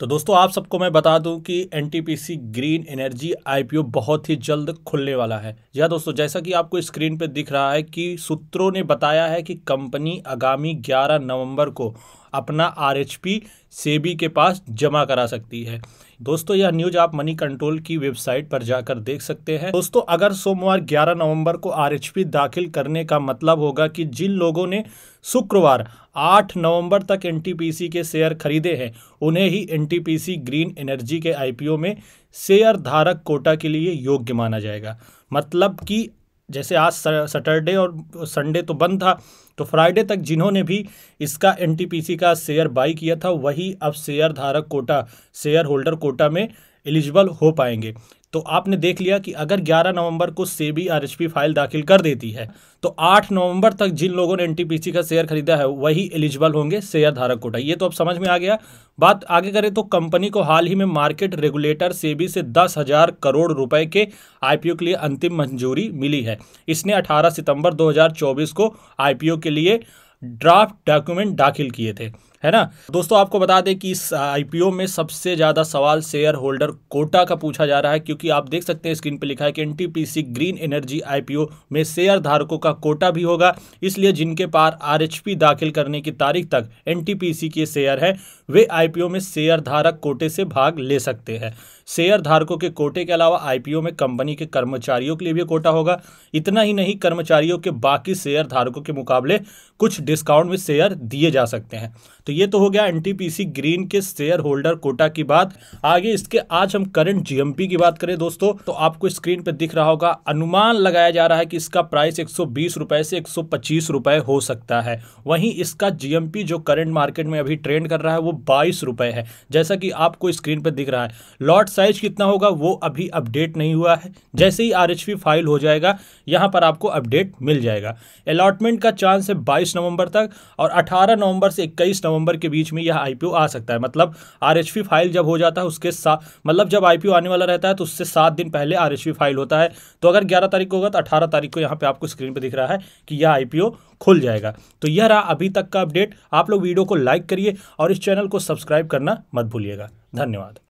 तो दोस्तों आप सबको मैं बता दूं कि एन ग्रीन एनर्जी आईपीओ बहुत ही जल्द खुलने वाला है या दोस्तों जैसा कि आपको स्क्रीन पर दिख रहा है कि सूत्रों ने बताया है कि कंपनी आगामी 11 नवंबर को अपना आर आरएचपी सेबी के पास जमा करा सकती है दोस्तों यह न्यूज आप मनी कंट्रोल की वेबसाइट पर जाकर देख सकते हैं दोस्तों अगर सोमवार 11 नवंबर को पी दाखिल करने का मतलब होगा कि जिन लोगों ने शुक्रवार 8 नवंबर तक सी के शेयर खरीदे हैं उन्हें ही सी ग्रीन एनर्जी के ओ में शेयर धारक कोटा के लिए योग्य माना जाएगा मतलब कि जैसे आज सैटरडे और संडे तो बंद था तो फ्राइडे तक जिन्होंने भी इसका एनटीपीसी का शेयर बाई किया था वही अब शेयर धारक कोटा शेयर होल्डर कोटा में एलिजिबल हो पाएंगे तो आपने देख लिया कि अगर 11 नवंबर को सेबी आरएचपी फाइल दाखिल कर देती है तो 8 नवंबर तक जिन लोगों ने एनटीपीसी का शेयर खरीदा है वही एलिजिबल होंगे शेयर धारक कोटा ये तो अब समझ में आ गया बात आगे करें तो कंपनी को हाल ही में मार्केट रेगुलेटर सेबी से दस हजार करोड़ रुपए के आईपीओ के लिए अंतिम मंजूरी मिली है इसने अठारह सितंबर दो को आईपीओ के लिए ड्राफ्ट डॉक्यूमेंट दाखिल किए थे है ना दोस्तों आपको बता दें कि इस आईपीओ में सबसे ज़्यादा सवाल शेयर होल्डर कोटा का पूछा जा रहा है क्योंकि आप देख सकते हैं स्क्रीन पर लिखा है कि एनटीपीसी ग्रीन एनर्जी आईपीओ में शेयर धारकों का कोटा भी होगा इसलिए जिनके पार आरएचपी दाखिल करने की तारीख तक एनटीपीसी के शेयर है वे आईपीओ में शेयर धारक कोटे से भाग ले सकते हैं शेयर धारकों के कोटे के अलावा आईपीओ में कंपनी के कर्मचारियों के लिए भी कोटा होगा इतना ही नहीं कर्मचारियों के बाकी शेयर धारकों के मुकाबले कुछ डिस्काउंट में शेयर दिए जा सकते हैं तो ये तो हो गया एनटीपीसी ग्रीन के शेयर होल्डर कोटा की बात आगे इसके आज हम करंट जीएमपी की बात करें दोस्तों तो आपको स्क्रीन पर दिख रहा होगा अनुमान लगाया जा रहा है कि इसका प्राइस एक रुपए से एक रुपए हो सकता है वहीं इसका जीएमपी जो करंट मार्केट में अभी ट्रेंड कर रहा है वो बाईस है जैसा कि आपको स्क्रीन पर दिख रहा है लॉट साइज कितना होगा वो अभी अपडेट नहीं हुआ है जैसे ही आर फाइल हो जाएगा यहाँ पर आपको अपडेट मिल जाएगा अलॉटमेंट का चांस है 22 नवंबर तक और 18 नवंबर से 21 नवंबर नवंबर के बीच में यह आईपीओ आ सकता है मतलब आरएचपी फाइल जब हो जाता है उसके साथ मतलब जब आईपीओ आने वाला रहता है तो उससे सात दिन पहले आरएचपी फाइल होता है तो अगर ग्यारह तारीख को होगा तो अठारह तारीख को यहाँ पे आपको स्क्रीन पर दिख रहा है कि यह आईपीओ खुल जाएगा तो यह रहा अभी तक का अपडेट आप लोग वीडियो को लाइक करिए और इस चैनल को सब्सक्राइब करना मत भूलिएगा धन्यवाद